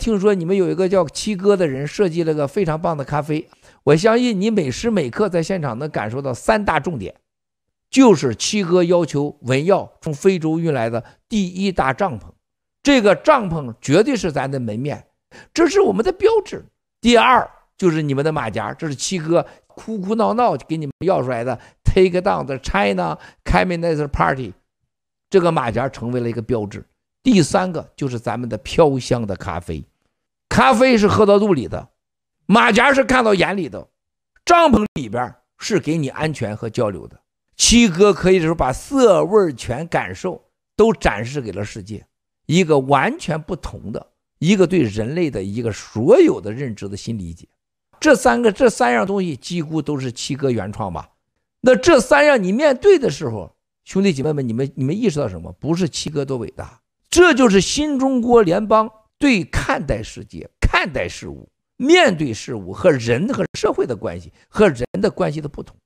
听说你们有一个叫七哥的人设计了个非常棒的咖啡，我相信你每时每刻在现场能感受到三大重点，就是七哥要求文耀从非洲运来的第一大帐篷，这个帐篷绝对是咱的门面，这是我们的标志。第二就是你们的马甲，这是七哥哭哭闹闹给你们要出来的 “Take Down the China，Come to t Party”，这个马甲成为了一个标志。第三个就是咱们的飘香的咖啡。咖啡是喝到肚里的，马甲是看到眼里的，帐篷里边是给你安全和交流的。七哥可以说把色味全感受都展示给了世界，一个完全不同的，一个对人类的一个所有的认知的新理解。这三个这三样东西几乎都是七哥原创吧？那这三样你面对的时候，兄弟姐妹们，你们你们意识到什么？不是七哥多伟大，这就是新中国联邦。对看待世界、看待事物、面对事物和人和社会的关系和人的关系的不同。